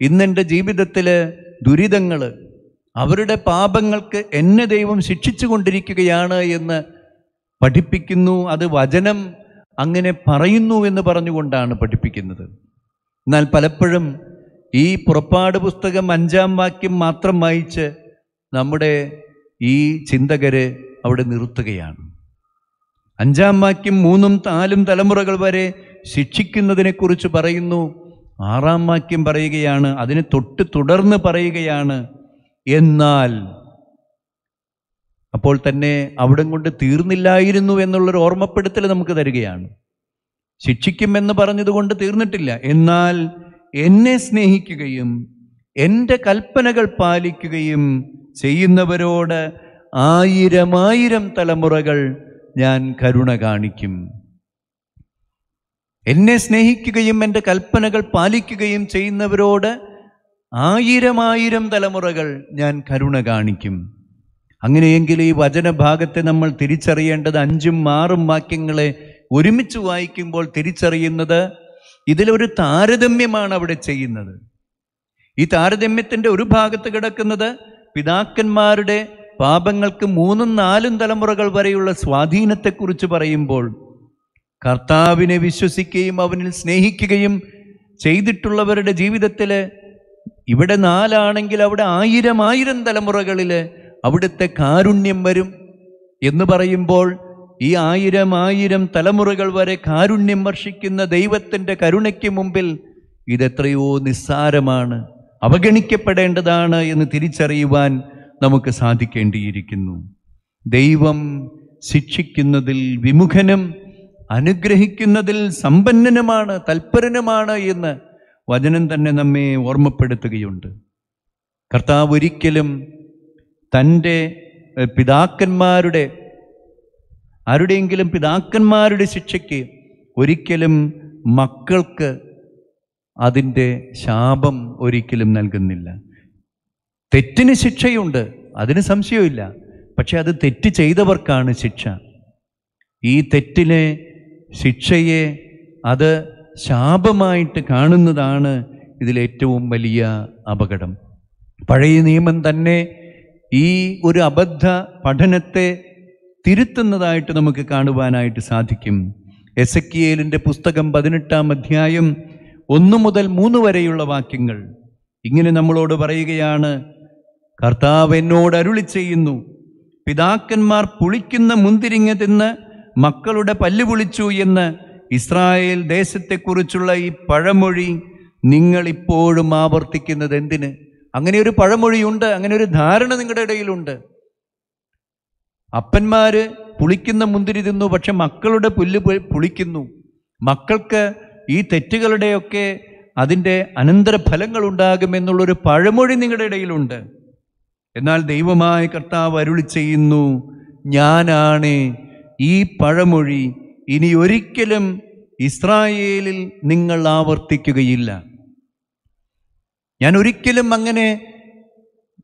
ഇന്നെൻ്റെ ജീവിതത്തിൽ ദുരിതങ്ങൾ അവരുടെ പാപങ്ങൾക്ക് എന്നെ ദൈവം ശിക്ഷിച്ചു കൊണ്ടിരിക്കുകയാണ് എന്ന് പഠിപ്പിക്കുന്നു അത് വചനം അങ്ങനെ പറയുന്നു എന്ന് പറഞ്ഞുകൊണ്ടാണ് പഠിപ്പിക്കുന്നത് എന്നാൽ പലപ്പോഴും ഈ പുറപ്പാട് പുസ്തകം അഞ്ചാം വാക്യം മാത്രം വായിച്ച് നമ്മുടെ ഈ ചിന്തകരെ അവിടെ നിർത്തുകയാണ് അഞ്ചാം വാക്യം മൂന്നും നാലും തലമുറകൾ വരെ ശിക്ഷിക്കുന്നതിനെക്കുറിച്ച് പറയുന്നു ആറാം വാക്യം പറയുകയാണ് അതിനെ തൊട്ട് തുടർന്ന് പറയുകയാണ് എന്നാൽ അപ്പോൾ തന്നെ അവിടം കൊണ്ട് തീർന്നില്ലായിരുന്നു എന്നുള്ളൊരു ഓർമ്മപ്പെടുത്തൽ നമുക്ക് തരികയാണ് ശിക്ഷിക്കുമെന്ന് പറഞ്ഞതുകൊണ്ട് തീർന്നിട്ടില്ല എന്നാൽ എന്നെ സ്നേഹിക്കുകയും എൻ്റെ കൽപ്പനകൾ പാലിക്കുകയും ചെയ്യുന്നവരോട് ആയിരമായിരം തലമുറകൾ ഞാൻ കരുണ കാണിക്കും എന്നെ സ്നേഹിക്കുകയും എൻ്റെ കൽപ്പനകൾ പാലിക്കുകയും ചെയ്യുന്നവരോട് ആയിരം ആയിരം തലമുറകൾ ഞാൻ കരുണ കാണിക്കും അങ്ങനെയെങ്കിൽ ഈ വചനഭാഗത്തെ നമ്മൾ തിരിച്ചറിയേണ്ടത് അഞ്ചും ആറും വാക്യങ്ങളെ ഒരുമിച്ച് വായിക്കുമ്പോൾ തിരിച്ചറിയുന്നത് ഇതിലൊരു താരതമ്യമാണ് അവിടെ ചെയ്യുന്നത് ഈ താരതമ്യത്തിൻ്റെ ഒരു ഭാഗത്ത് കിടക്കുന്നത് പിതാക്കന്മാരുടെ പാപങ്ങൾക്ക് മൂന്നും നാലും തലമുറകൾ വരെയുള്ള സ്വാധീനത്തെക്കുറിച്ച് പറയുമ്പോൾ കർത്താവിനെ വിശ്വസിക്കുകയും അവനിൽ സ്നേഹിക്കുകയും ചെയ്തിട്ടുള്ളവരുടെ ജീവിതത്തിൽ ഇവിടെ നാലാണെങ്കിൽ അവിടെ ആയിരം ആയിരം തലമുറകളിൽ അവിടുത്തെ കാരുണ്യം വരും എന്ന് പറയുമ്പോൾ ഈ ആയിരം ആയിരം തലമുറകൾ വരെ കാരുണ്യം വർഷിക്കുന്ന ദൈവത്തിൻ്റെ കരുണയ്ക്ക് മുമ്പിൽ ഇതെത്രയോ നിസ്സാരമാണ് അവഗണിക്കപ്പെടേണ്ടതാണ് എന്ന് തിരിച്ചറിയുവാൻ നമുക്ക് സാധിക്കേണ്ടിയിരിക്കുന്നു ദൈവം ശിക്ഷിക്കുന്നതിൽ വിമുഖനും അനുഗ്രഹിക്കുന്നതിൽ സമ്പന്നനുമാണ് തൽപരനുമാണ് എന്ന് വചനം തന്നെ നമ്മെ ഓർമ്മപ്പെടുത്തുകയുണ്ട് കർത്താവ് ഒരിക്കലും തൻ്റെ പിതാക്കന്മാരുടെ ആരുടെയെങ്കിലും പിതാക്കന്മാരുടെ ശിക്ഷയ്ക്ക് ഒരിക്കലും മക്കൾക്ക് അതിൻ്റെ ശാപം ഒരിക്കലും നൽകുന്നില്ല തെറ്റിന് ശിക്ഷയുണ്ട് അതിന് സംശയമില്ല പക്ഷേ അത് തെറ്റ് ചെയ്തവർക്കാണ് ശിക്ഷ ഈ തെറ്റിനെ ശിക്ഷയെ അത് ശാപമായിട്ട് കാണുന്നതാണ് ഇതിലേറ്റവും വലിയ അപകടം പഴയ നിയമം തന്നെ ഈ ഒരു അബദ്ധ പഠനത്തെ തിരുത്തുന്നതായിട്ട് നമുക്ക് കാണുവാനായിട്ട് സാധിക്കും എസ് എക്കിയേലിൻ്റെ പുസ്തകം പതിനെട്ടാം അധ്യായം ഒന്ന് മുതൽ മൂന്ന് വരെയുള്ള വാക്യങ്ങൾ ഇങ്ങനെ നമ്മളോട് പറയുകയാണ് കർത്താവ് എന്നോട് അരുളി ചെയ്യുന്നു പിതാക്കന്മാർ പുളിക്കുന്ന മുന്തിരിങ്ങ തിന്ന് മക്കളുടെ പല്ലുപൊളിച്ചു എന്ന് ഇസ്രായേൽ ദേശത്തെക്കുറിച്ചുള്ള ഈ പഴമൊഴി നിങ്ങളിപ്പോഴും ആവർത്തിക്കുന്നത് എന്തിന് അങ്ങനെ ഒരു പഴമൊഴിയുണ്ട് അങ്ങനെ ഒരു ധാരണ നിങ്ങളുടെ ഇടയിലുണ്ട് അപ്പന്മാര് പുളിക്കുന്ന മുന്തിരി തിന്നു പക്ഷെ മക്കളുടെ പുല്ല് പുളിക്കുന്നു മക്കൾക്ക് ഈ തെറ്റുകളുടെയൊക്കെ അതിൻ്റെ അനന്തരഫലങ്ങൾ ഉണ്ടാകുമെന്നുള്ളൊരു പഴമൊഴി നിങ്ങളുടെ ഇടയിലുണ്ട് എന്നാൽ ദൈവമായ കർത്താവ് അരുളി ചെയ്യുന്നു ഞാനാണ് ഈ പഴമൊഴി ഇനി ഒരിക്കലും ഇസ്രായേലിൽ നിങ്ങൾ ആവർത്തിക്കുകയില്ല ഞാൻ ഒരിക്കലും അങ്ങനെ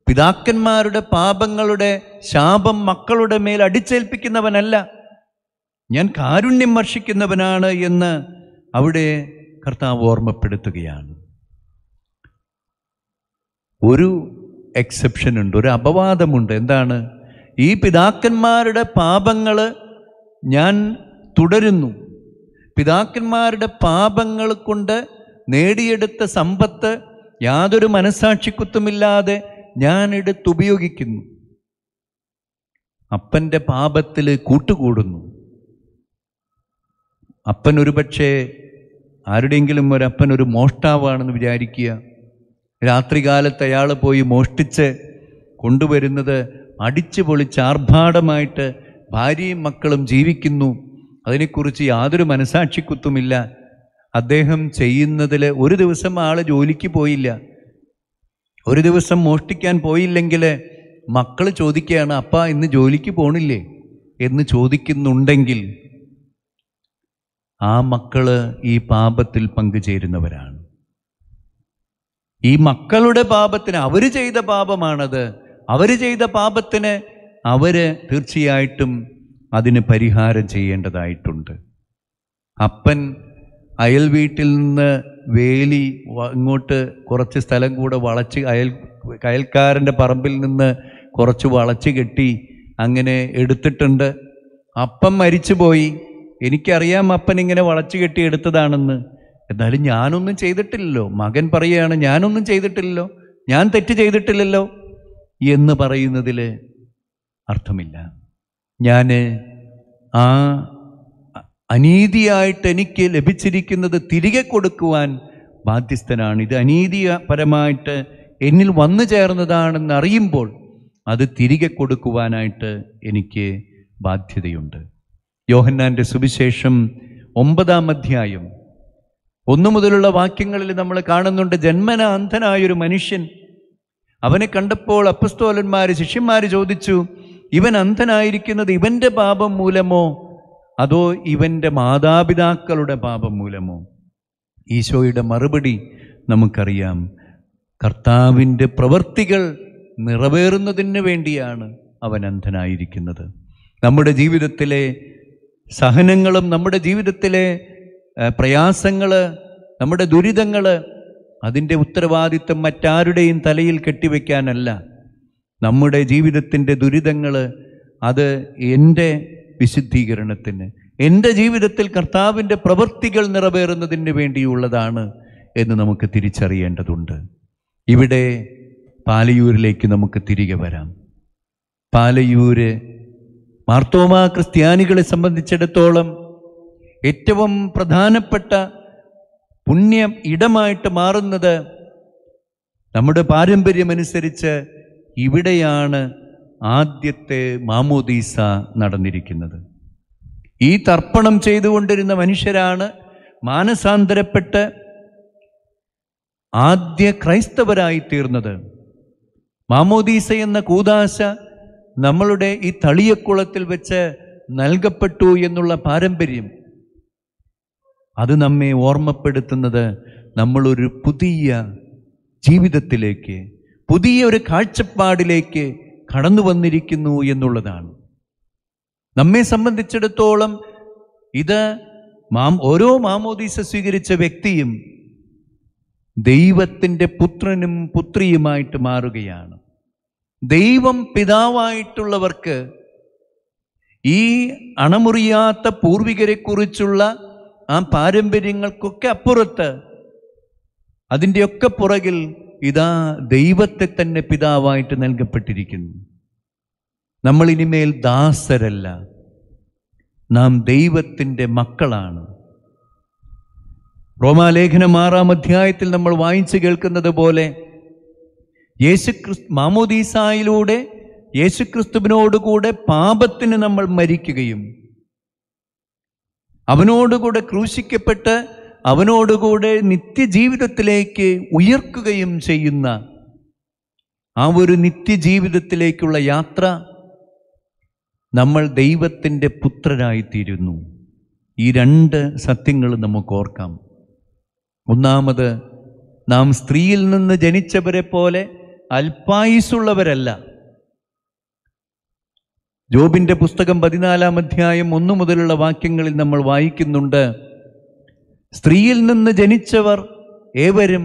പിതാക്കന്മാരുടെ പാപങ്ങളുടെ ശാപം മക്കളുടെ മേൽ അടിച്ചേൽപ്പിക്കുന്നവനല്ല ഞാൻ കാരുണ്യം വർഷിക്കുന്നവനാണ് എന്ന് അവിടെ കർത്താവ് ഓർമ്മപ്പെടുത്തുകയാണ് ഒരു എക്സെപ്ഷൻ ഉണ്ട് ഒരു അപവാദമുണ്ട് എന്താണ് ഈ പിതാക്കന്മാരുടെ പാപങ്ങൾ ഞാൻ തുടരുന്നു പിതാക്കന്മാരുടെ പാപങ്ങൾ കൊണ്ട് നേടിയെടുത്ത സമ്പത്ത് യാതൊരു മനസാക്ഷിക്കുത്തുമില്ലാതെ ഞാൻ എടുത്തുപയോഗിക്കുന്നു അപ്പൻ്റെ പാപത്തിൽ കൂട്ടുകൂടുന്നു അപ്പൻ ഒരുപക്ഷെ ആരുടെയെങ്കിലും ഒരു അപ്പൻ ഒരു മോഷ്ടാവാണെന്ന് വിചാരിക്കുക രാത്രികാലത്ത് അയാൾ പോയി മോഷ്ടിച്ച് കൊണ്ടുവരുന്നത് അടിച്ചു പൊളിച്ച് ആർഭാടമായിട്ട് ഭാര്യയും മക്കളും ജീവിക്കുന്നു അതിനെക്കുറിച്ച് യാതൊരു മനസാക്ഷിക്കുത്തുമില്ല അദ്ദേഹം ചെയ്യുന്നതിൽ ഒരു ദിവസം ആൾ ജോലിക്ക് പോയില്ല ഒരു ദിവസം മോഷ്ടിക്കാൻ പോയില്ലെങ്കിൽ മക്കൾ ചോദിക്കുകയാണ് അപ്പ ഇന്ന് ജോലിക്ക് പോണില്ലേ എന്ന് ചോദിക്കുന്നുണ്ടെങ്കിൽ ആ മക്കൾ ഈ പാപത്തിൽ പങ്കുചേരുന്നവരാണ് ഈ മക്കളുടെ പാപത്തിന് അവർ ചെയ്ത പാപമാണത് അവർ ചെയ്ത പാപത്തിന് അവർ തീർച്ചയായിട്ടും അതിന് പരിഹാരം ചെയ്യേണ്ടതായിട്ടുണ്ട് അപ്പൻ അയൽ വീട്ടിൽ നിന്ന് വേലി ഇങ്ങോട്ട് കുറച്ച് സ്ഥലം കൂടെ വളച്ച് അയൽ അയൽക്കാരൻ്റെ പറമ്പിൽ നിന്ന് കുറച്ച് വളച്ച് കെട്ടി അങ്ങനെ എടുത്തിട്ടുണ്ട് അപ്പം മരിച്ചുപോയി എനിക്കറിയാം അപ്പൻ ഇങ്ങനെ വളച്ച് കെട്ടി എടുത്തതാണെന്ന് എന്നാലും ഞാനൊന്നും ചെയ്തിട്ടില്ലല്ലോ മകൻ പറയുകയാണ് ഞാനൊന്നും ചെയ്തിട്ടില്ലല്ലോ ഞാൻ തെറ്റ് ചെയ്തിട്ടില്ലല്ലോ എന്ന് പറയുന്നതിൽ അർത്ഥമില്ല ഞാൻ ആ അനീതിയായിട്ട് എനിക്ക് ലഭിച്ചിരിക്കുന്നത് തിരികെ കൊടുക്കുവാൻ ബാധ്യസ്ഥനാണ് ഇത് അനീതിപരമായിട്ട് എന്നിൽ വന്നു ചേർന്നതാണെന്ന് അറിയുമ്പോൾ അത് തിരികെ കൊടുക്കുവാനായിട്ട് എനിക്ക് ബാധ്യതയുണ്ട് യോഹന്നാൻ്റെ സുവിശേഷം ഒമ്പതാം അധ്യായം ഒന്നു മുതലുള്ള വാക്യങ്ങളിൽ നമ്മൾ കാണുന്നുണ്ട് ജന്മനാന്ധനായൊരു മനുഷ്യൻ അവനെ കണ്ടപ്പോൾ അപ്പസ്തോലന്മാർ ശിഷ്യന്മാർ ചോദിച്ചു ഇവൻ അന്ധനായിരിക്കുന്നത് ഇവൻ്റെ പാപം മൂലമോ അതോ ഇവൻ്റെ മാതാപിതാക്കളുടെ പാപം മൂലമോ ഈശോയുടെ മറുപടി നമുക്കറിയാം കർത്താവിൻ്റെ പ്രവൃത്തികൾ നിറവേറുന്നതിന് വേണ്ടിയാണ് അവൻ അന്ധനായിരിക്കുന്നത് നമ്മുടെ ജീവിതത്തിലെ സഹനങ്ങളും നമ്മുടെ ജീവിതത്തിലെ പ്രയാസങ്ങൾ നമ്മുടെ ദുരിതങ്ങൾ അതിൻ്റെ ഉത്തരവാദിത്വം മറ്റാരുടെയും തലയിൽ കെട്ടിവെക്കാനല്ല നമ്മുടെ ജീവിതത്തിൻ്റെ ദുരിതങ്ങൾ അത് എൻ്റെ വിശുദ്ധീകരണത്തിന് എൻ്റെ ജീവിതത്തിൽ കർത്താവിൻ്റെ പ്രവൃത്തികൾ നിറവേറുന്നതിന് വേണ്ടിയുള്ളതാണ് എന്ന് നമുക്ക് തിരിച്ചറിയേണ്ടതുണ്ട് ഇവിടെ പാലയൂരിലേക്ക് നമുക്ക് തിരികെ വരാം പാലയൂര് മാർത്തോമ ക്രിസ്ത്യാനികളെ സംബന്ധിച്ചിടത്തോളം ഏറ്റവും പ്രധാനപ്പെട്ട പുണ്യ ഇടമായിട്ട് മാറുന്നത് നമ്മുടെ പാരമ്പര്യമനുസരിച്ച് ഇവിടെയാണ് ആദ്യത്തെ മാമോദീസ നടന്നിരിക്കുന്നത് ഈ തർപ്പണം ചെയ്തുകൊണ്ടിരുന്ന മനുഷ്യരാണ് മാനസാന്തരപ്പെട്ട് ആദ്യ ക്രൈസ്തവരായി തീർന്നത് മാമോദീസ എന്ന കൂതാശ നമ്മളുടെ ഈ തളിയക്കുളത്തിൽ വെച്ച് നൽകപ്പെട്ടു എന്നുള്ള പാരമ്പര്യം അത് നമ്മെ ഓർമ്മപ്പെടുത്തുന്നത് നമ്മളൊരു പുതിയ ജീവിതത്തിലേക്ക് പുതിയ ഒരു കാഴ്ചപ്പാടിലേക്ക് കടന്നു വന്നിരിക്കുന്നു എന്നുള്ളതാണ് നമ്മെ സംബന്ധിച്ചിടത്തോളം ഇത് മാം ഓരോ മാമോദീസ സ്വീകരിച്ച വ്യക്തിയും ദൈവത്തിൻ്റെ പുത്രനും പുത്രിയുമായിട്ട് മാറുകയാണ് ദൈവം പിതാവായിട്ടുള്ളവർക്ക് ഈ അണമുറിയാത്ത പൂർവികരെക്കുറിച്ചുള്ള ആ പാരമ്പര്യങ്ങൾക്കൊക്കെ അപ്പുറത്ത് അതിൻ്റെയൊക്കെ പുറകിൽ ഇതാ ദൈവത്തെ തന്നെ പിതാവായിട്ട് നൽകപ്പെട്ടിരിക്കുന്നു നമ്മൾ ഇനിമേൽ ദാസരല്ല നാം ദൈവത്തിൻ്റെ മക്കളാണ് റോമാലേഖനം ആറാം അധ്യായത്തിൽ നമ്മൾ വായിച്ചു കേൾക്കുന്നത് പോലെ യേശുക്രിസ്തു മാമോദീസായിലൂടെ യേശുക്രിസ്തുവിനോടുകൂടെ പാപത്തിന് നമ്മൾ മരിക്കുകയും അവനോടുകൂടെ ക്രൂശിക്കപ്പെട്ട് അവനോടുകൂടെ നിത്യജീവിതത്തിലേക്ക് ഉയർക്കുകയും ചെയ്യുന്ന ആ ഒരു നിത്യജീവിതത്തിലേക്കുള്ള യാത്ര നമ്മൾ ദൈവത്തിൻ്റെ പുത്രരായിത്തീരുന്നു ഈ രണ്ട് സത്യങ്ങൾ നമുക്ക് ഓർക്കാം ഒന്നാമത് നാം സ്ത്രീയിൽ നിന്ന് ജനിച്ചവരെ പോലെ അല്പായുസുള്ളവരല്ല ജോബിൻ്റെ പുസ്തകം പതിനാലാം അധ്യായം ഒന്നു മുതലുള്ള വാക്യങ്ങളിൽ നമ്മൾ വായിക്കുന്നുണ്ട് സ്ത്രീയിൽ നിന്ന് ജനിച്ചവർ ഏവരും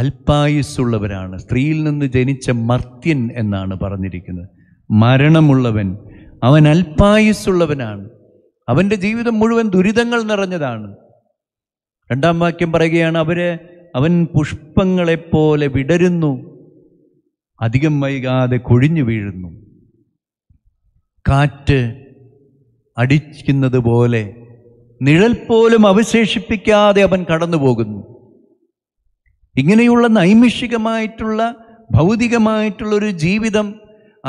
അൽപ്പായുസ്സുള്ളവരാണ് സ്ത്രീയിൽ നിന്ന് ജനിച്ച മർത്യൻ എന്നാണ് പറഞ്ഞിരിക്കുന്നത് മരണമുള്ളവൻ അവൻ അൽപ്പായുസ്സുള്ളവനാണ് അവൻ്റെ ജീവിതം മുഴുവൻ ദുരിതങ്ങൾ നിറഞ്ഞതാണ് രണ്ടാം വാക്യം പറയുകയാണ് അവരെ അവൻ പുഷ്പങ്ങളെപ്പോലെ വിടരുന്നു അധികം വൈകാതെ കൊഴിഞ്ഞു വീഴുന്നു കാറ്റ് അടിക്കുന്നത് പോലെ നിഴൽ പോലും അവശേഷിപ്പിക്കാതെ അവൻ കടന്നു പോകുന്നു ഇങ്ങനെയുള്ള നൈമിഷികമായിട്ടുള്ള ഭൗതികമായിട്ടുള്ളൊരു ജീവിതം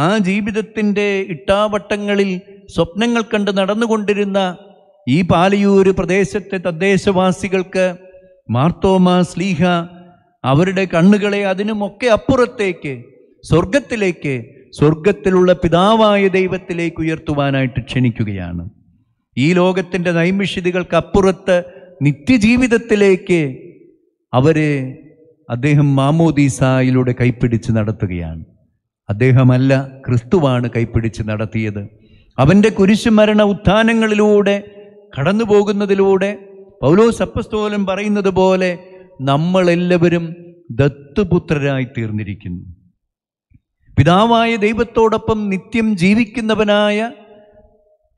ആ ജീവിതത്തിൻ്റെ ഇട്ടാവട്ടങ്ങളിൽ സ്വപ്നങ്ങൾ കണ്ട് നടന്നുകൊണ്ടിരുന്ന ഈ പാലിയൂർ പ്രദേശത്തെ തദ്ദേശവാസികൾക്ക് മാർത്തോമ സ്ലീഹ അവരുടെ കണ്ണുകളെ അതിനുമൊക്കെ അപ്പുറത്തേക്ക് സ്വർഗത്തിലേക്ക് സ്വർഗത്തിലുള്ള പിതാവായ ദൈവത്തിലേക്ക് ഉയർത്തുവാനായിട്ട് ക്ഷണിക്കുകയാണ് ഈ ലോകത്തിൻ്റെ നൈമിഷിതികൾക്കപ്പുറത്ത് നിത്യജീവിതത്തിലേക്ക് അവരെ അദ്ദേഹം മാമോദീസായിലൂടെ കൈപ്പിടിച്ച് നടത്തുകയാണ് അദ്ദേഹമല്ല ക്രിസ്തുവാണ് കൈപ്പിടിച്ച് നടത്തിയത് അവൻ്റെ കുരിശുമരണ ഉത്ഥാനങ്ങളിലൂടെ കടന്നു പോകുന്നതിലൂടെ പൗലോ സപ്പസ്തോലൻ പറയുന്നത് പോലെ നമ്മളെല്ലാവരും ദത്തുപുത്രരായി തീർന്നിരിക്കുന്നു പിതാവായ ദൈവത്തോടൊപ്പം നിത്യം ജീവിക്കുന്നവനായ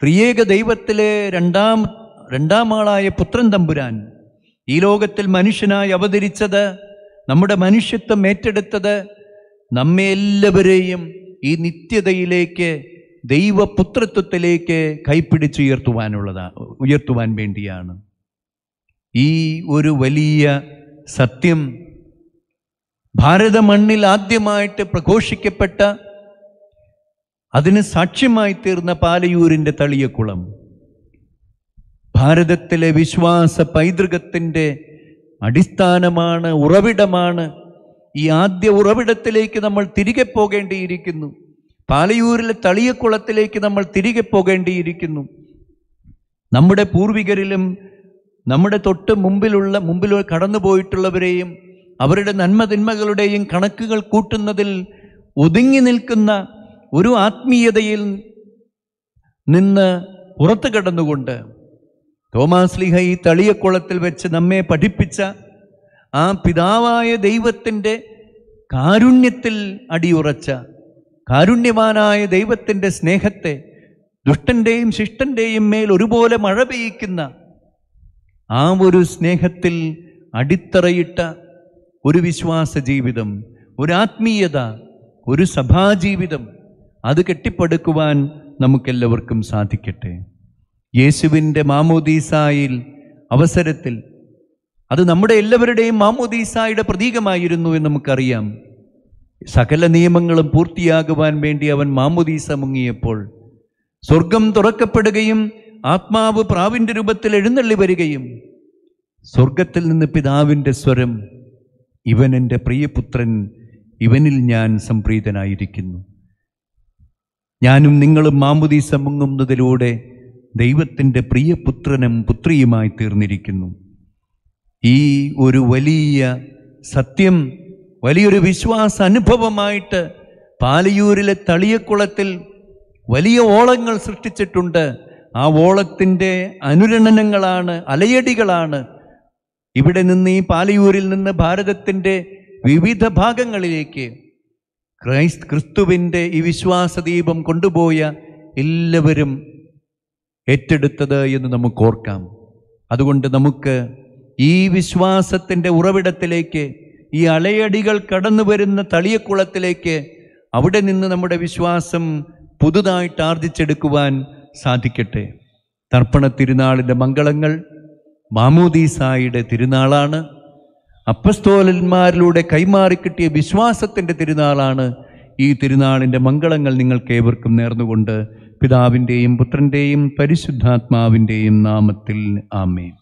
ത്രിയേക ദൈവത്തിലെ രണ്ടാം രണ്ടാം ആളായ പുത്രൻ തമ്പുരാൻ ഈ ലോകത്തിൽ മനുഷ്യനായി അവതരിച്ചത് നമ്മുടെ മനുഷ്യത്വം ഏറ്റെടുത്തത് നമ്മെ എല്ലാവരെയും ഈ നിത്യതയിലേക്ക് ദൈവപുത്രത്വത്തിലേക്ക് കൈപ്പിടിച്ച് ഉയർത്തുവാനുള്ളതാണ് ഉയർത്തുവാൻ വേണ്ടിയാണ് ഈ ഒരു വലിയ സത്യം ഭാരത മണ്ണിൽ ആദ്യമായിട്ട് പ്രഘോഷിക്കപ്പെട്ട അതിന് സാക്ഷ്യമായി തീർന്ന പാലയൂരിൻ്റെ തളിയക്കുളം ഭാരതത്തിലെ വിശ്വാസ പൈതൃകത്തിൻ്റെ അടിസ്ഥാനമാണ് ഉറവിടമാണ് ഈ ആദ്യ ഉറവിടത്തിലേക്ക് നമ്മൾ തിരികെ പോകേണ്ടിയിരിക്കുന്നു പാലയൂരിലെ തളിയക്കുളത്തിലേക്ക് നമ്മൾ തിരികെ പോകേണ്ടിയിരിക്കുന്നു നമ്മുടെ പൂർവികരിലും നമ്മുടെ തൊട്ട് മുമ്പിലുള്ള മുമ്പിൽ കടന്നുപോയിട്ടുള്ളവരെയും അവരുടെ നന്മതിന്മകളുടെയും കണക്കുകൾ കൂട്ടുന്നതിൽ ഒതുങ്ങി നിൽക്കുന്ന ഒരു ആത്മീയതയിൽ നിന്ന് പുറത്തു കിടന്നുകൊണ്ട് തോമാസ് ലിഹ ഈ തളിയക്കുളത്തിൽ വെച്ച് നമ്മെ പഠിപ്പിച്ച ആ പിതാവായ ദൈവത്തിൻ്റെ കാരുണ്യത്തിൽ അടിയുറച്ച കാരുണ്യവാനായ ദൈവത്തിൻ്റെ സ്നേഹത്തെ ദുഷ്ടൻ്റെയും ശിഷ്ടൻ്റെയും മേൽ ഒരുപോലെ മഴ പെയ്യിക്കുന്ന ആ ഒരു സ്നേഹത്തിൽ അടിത്തറയിട്ട ഒരു വിശ്വാസ ജീവിതം ഒരു ആത്മീയത ഒരു സഭാജീവിതം അത് കെട്ടിപ്പടുക്കുവാൻ നമുക്കെല്ലാവർക്കും സാധിക്കട്ടെ യേശുവിൻ്റെ മാമോദീസായിൽ അവസരത്തിൽ അത് നമ്മുടെ എല്ലാവരുടെയും മാമോദീസായുടെ പ്രതീകമായിരുന്നു എന്ന് നമുക്കറിയാം സകല നിയമങ്ങളും പൂർത്തിയാകുവാൻ വേണ്ടി അവൻ മാമോദീസ മുങ്ങിയപ്പോൾ സ്വർഗം തുറക്കപ്പെടുകയും ആത്മാവ് പ്രാവിൻ്റെ രൂപത്തിൽ എഴുന്നള്ളി വരികയും സ്വർഗത്തിൽ നിന്ന് പിതാവിൻ്റെ സ്വരം ഇവൻ എൻ്റെ പ്രിയപുത്രൻ ഇവനിൽ ഞാൻ സംപ്രീതനായിരിക്കുന്നു ഞാനും നിങ്ങളും മാമുദീസ മുങ്ങുന്നതിലൂടെ ദൈവത്തിൻ്റെ പ്രിയപുത്രനും പുത്രിയുമായി തീർന്നിരിക്കുന്നു ഈ ഒരു വലിയ സത്യം വലിയൊരു വിശ്വാസ അനുഭവമായിട്ട് പാലിയൂരിലെ തളിയക്കുളത്തിൽ വലിയ ഓളങ്ങൾ സൃഷ്ടിച്ചിട്ടുണ്ട് ആ ഓളത്തിൻ്റെ അനുരണനങ്ങളാണ് അലയടികളാണ് ഇവിടെ നിന്ന് ഈ പാലിയൂരിൽ നിന്ന് ഭാരതത്തിൻ്റെ വിവിധ ഭാഗങ്ങളിലേക്ക് ക്രൈസ് ക്രിസ്തുവിൻ്റെ ഈ വിശ്വാസ ദീപം കൊണ്ടുപോയ എല്ലാവരും ഏറ്റെടുത്തത് എന്ന് നമുക്ക് ഓർക്കാം അതുകൊണ്ട് നമുക്ക് ഈ വിശ്വാസത്തിൻ്റെ ഉറവിടത്തിലേക്ക് ഈ അലയടികൾ കടന്നു വരുന്ന തളിയക്കുളത്തിലേക്ക് അവിടെ നിന്ന് നമ്മുടെ വിശ്വാസം പുതുതായിട്ട് ആർജിച്ചെടുക്കുവാൻ സാധിക്കട്ടെ തർപ്പണ തിരുനാളിൻ്റെ മംഗളങ്ങൾ മാമോദീസായുടെ തിരുനാളാണ് അപ്പസ്തോലന്മാരിലൂടെ കൈമാറിക്കിട്ടിയ വിശ്വാസത്തിൻ്റെ തിരുനാളാണ് ഈ തിരുനാളിൻ്റെ മംഗളങ്ങൾ നിങ്ങൾക്ക് ഏവർക്കും നേർന്നുകൊണ്ട് പിതാവിൻ്റെയും പുത്രൻ്റെയും പരിശുദ്ധാത്മാവിൻ്റെയും നാമത്തിൽ ആമേൻ